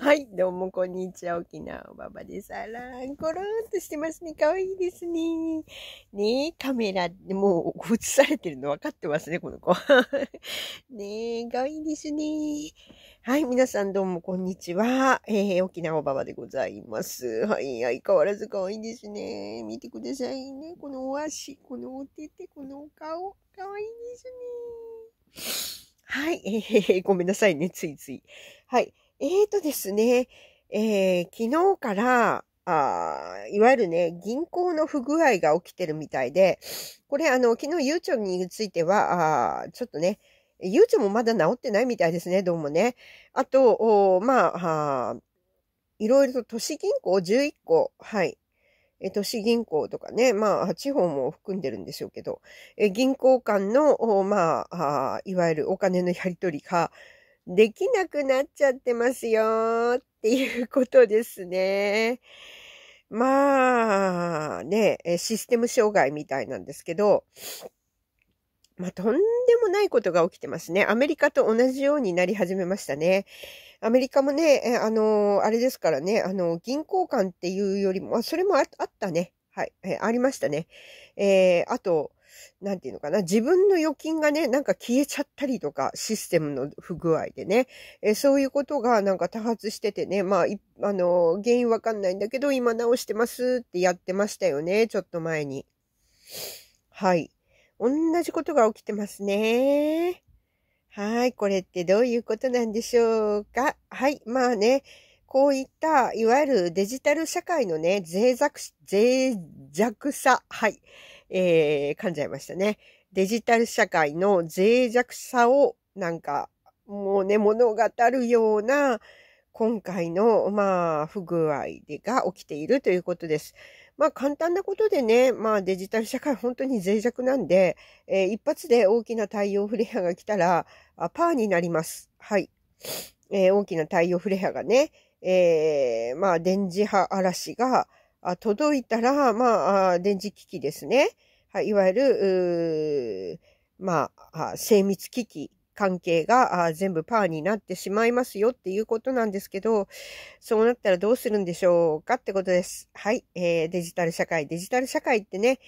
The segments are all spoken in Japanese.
はい、どうもこんにちは。沖縄おばばです。あらん、コロンとしてますね。かわいいですね。ねえ、カメラ、もう映されてるの分かってますね、この子。ねえ、かわいいですね。はい、皆さんどうもこんにちは。えー、沖縄おばばでございます。はい、相変わらずかわいいですね。見てくださいね。このお足、このお手手、このお顔、かわいいですね。はい、えー、ごめんなさいね、ついつい。はい。えーとですね、えー、昨日から、あいわゆるね、銀行の不具合が起きてるみたいで、これあの、昨日ゆうちょについては、あちょっとね、ゆうちょもまだ治ってないみたいですね、どうもね。あと、おまあ、いろいろと都市銀行11個、はい。え、都市銀行とかね、まあ、地方も含んでるんでしょうけど、え、銀行間の、まあ、あいわゆるお金のやり取りが、できなくなっちゃってますよっていうことですね。まあね、システム障害みたいなんですけど、まあ、とんでもないことが起きてますね。アメリカと同じようになり始めましたね。アメリカもね、あの、あれですからね、あの、銀行間っていうよりも、それもあったね。はい、ありましたね。えー、あと、なんていうのかな、自分の預金がね、なんか消えちゃったりとか、システムの不具合でね、えそういうことがなんか多発しててね、まあ、あの、原因わかんないんだけど、今直してますってやってましたよね、ちょっと前に。はい。同じことが起きてますね。はい。これってどういうことなんでしょうかはい。まあね。こういった、いわゆるデジタル社会のね、脆弱、脆弱さ、はい。えー、噛んじゃいましたね。デジタル社会の脆弱さをなんか、もうね、物語るような、今回の、まあ、不具合でが起きているということです。まあ、簡単なことでね、まあ、デジタル社会本当に脆弱なんで、えー、一発で大きな太陽フレアが来たら、あパーになります。はい。えー、大きな太陽フレアがね、えー、まあ、電磁波嵐が、あ届いたら、まあ、電磁機器ですね。はい、いわゆる、まあ、精密機器関係が全部パーになってしまいますよっていうことなんですけど、そうなったらどうするんでしょうかってことです。はい、えー、デジタル社会。デジタル社会ってね、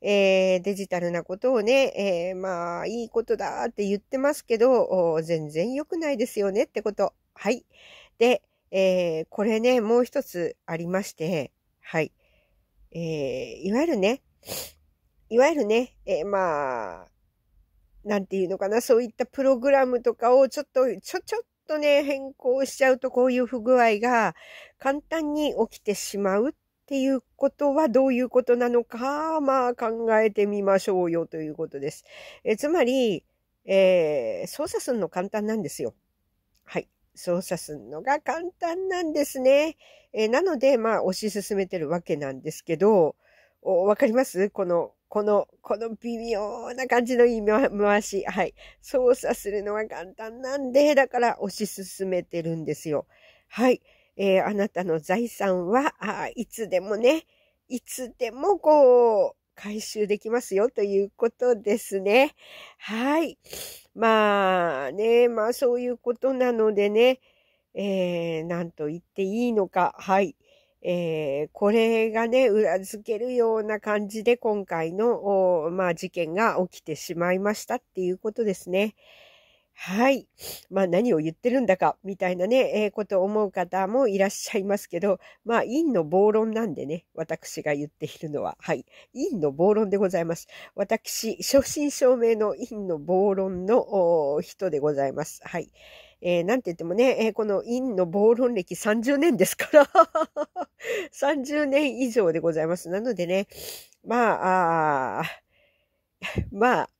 えー、デジタルなことをね、えー、まあ、いいことだって言ってますけど、全然良くないですよねってこと。はい。で、えー、これね、もう一つありまして、はい。えー、いわゆるね、いわゆるね、えー、まあ、なんていうのかな、そういったプログラムとかをちょっと、ちょ、ちょっとね、変更しちゃうとこういう不具合が簡単に起きてしまうっていうことはどういうことなのか、まあ考えてみましょうよということです。えつまり、えー、操作するの簡単なんですよ。はい。操作するのが簡単なんですね。えなので、まあ、推し進めてるわけなんですけど、わかりますこの、この、この微妙な感じの言い回し。はい。操作するのが簡単なんで、だから推し進めてるんですよ。はい。えー、あなたの財産は、あいつでもね、いつでもこう、回収できますよということですね。はい。まあね、まあそういうことなのでね、えー、なんと言っていいのか、はい。えー、これがね、裏付けるような感じで今回の、まあ、事件が起きてしまいましたっていうことですね。はい。まあ何を言ってるんだか、みたいなね、えー、ことを思う方もいらっしゃいますけど、まあ陰の暴論なんでね、私が言っているのは、はい。陰の暴論でございます。私、正真正銘の陰の暴論の人でございます。はい。えー、なんて言ってもね、えー、この陰の暴論歴30年ですから30 年以上でございます。なのでね、まあ、あ まあ、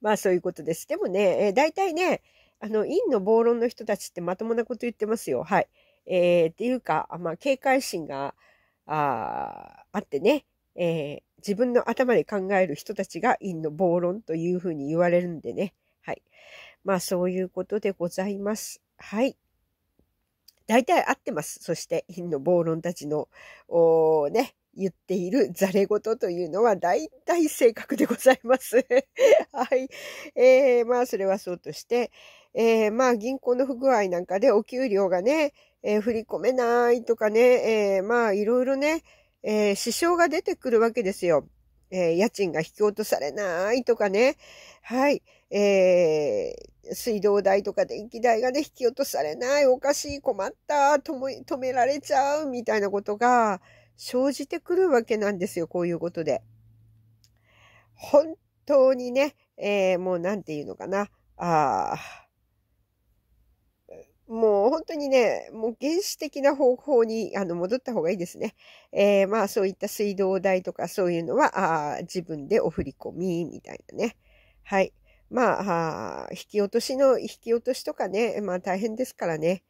まあそういうことです。でもね、えー、大体ね、あの、陰の暴論の人たちってまともなこと言ってますよ。はい。えー、っていうか、まあ、警戒心がああってね、えー、自分の頭で考える人たちが陰の暴論というふうに言われるんでね。はい。まあ、そういうことでございます。はい。大体合ってます。そして、陰の暴論たちの、おね、言っているザレ言というのは大体正確でございます。はい。えー、まあ、それはそうとして、えー、まあ、銀行の不具合なんかでお給料がね、えー、振り込めないとかね、えー、まあ、いろいろね、えー、支障が出てくるわけですよ。えー、家賃が引き落とされないとかね。はい。えー、水道代とか電気代がね、引き落とされない、おかしい、困った、止められちゃう、みたいなことが、生じてくるわけなんですよ、こういうことで。本当にね、えー、もうなんて言うのかな。あもう本当にね、もう原始的な方法にあの戻った方がいいですね。えー、まあそういった水道代とかそういうのは、あ自分でお振り込み、みたいなね。はい。まあ、あ引き落としの、引き落としとかね、まあ大変ですからね。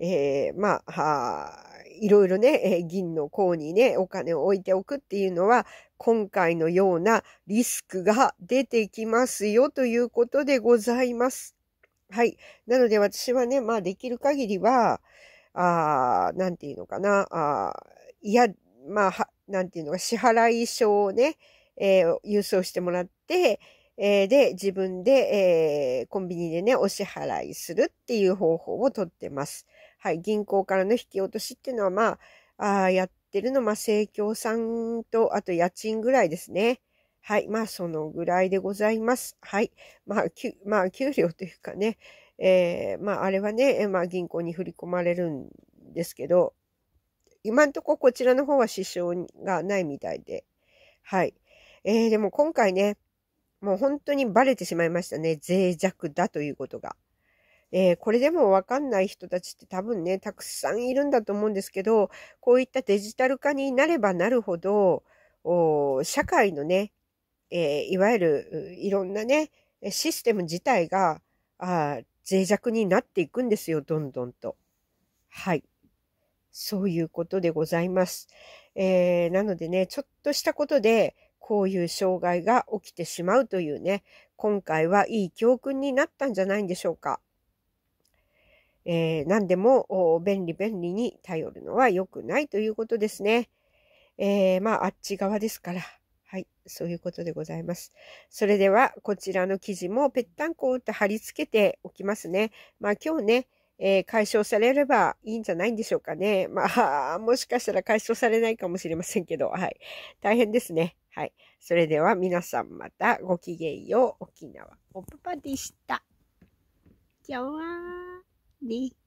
えー、まあ、いろいろね、えー、銀の項にね、お金を置いておくっていうのは、今回のようなリスクが出てきますよということでございます。はい。なので私はね、まあできる限りは、あなんていうのかな、あいや、まあ、なんていうのか、支払い書をね、えー、郵送してもらって、えー、で、自分で、えー、コンビニでね、お支払いするっていう方法をとってます。はい、銀行からの引き落としっていうのは、まあ、あやってるの、まあ、政教さんと、あと家賃ぐらいですね。はい、まあ、そのぐらいでございます。はい、まあ、きまあ、給料というかね、えー、まあ、あれはね、まあ、銀行に振り込まれるんですけど、今んとここちらの方は支障がないみたいで、はい。えー、でも今回ね、もう本当にバレてしまいましたね。脆弱だということが。えー、これでもわかんない人たちって多分ね、たくさんいるんだと思うんですけど、こういったデジタル化になればなるほど、社会のね、えー、いわゆるいろんなね、システム自体が、あ脆弱になっていくんですよ、どんどんと。はい。そういうことでございます。えー、なのでね、ちょっとしたことで、こういう障害が起きてしまうというね、今回はいい教訓になったんじゃないんでしょうか。えー、何でも便利便利に頼るのは良くないということですね。えー、まあ、あっち側ですから。はい、そういうことでございます。それでは、こちらの記事もぺったんこって貼り付けておきますね。まあ、今日ね、えー、解消されればいいんじゃないんでしょうかね。まあ、もしかしたら解消されないかもしれませんけど、はい。大変ですね。はい。それでは皆さんまたごきげんよう。沖縄ポップパでした。今日は di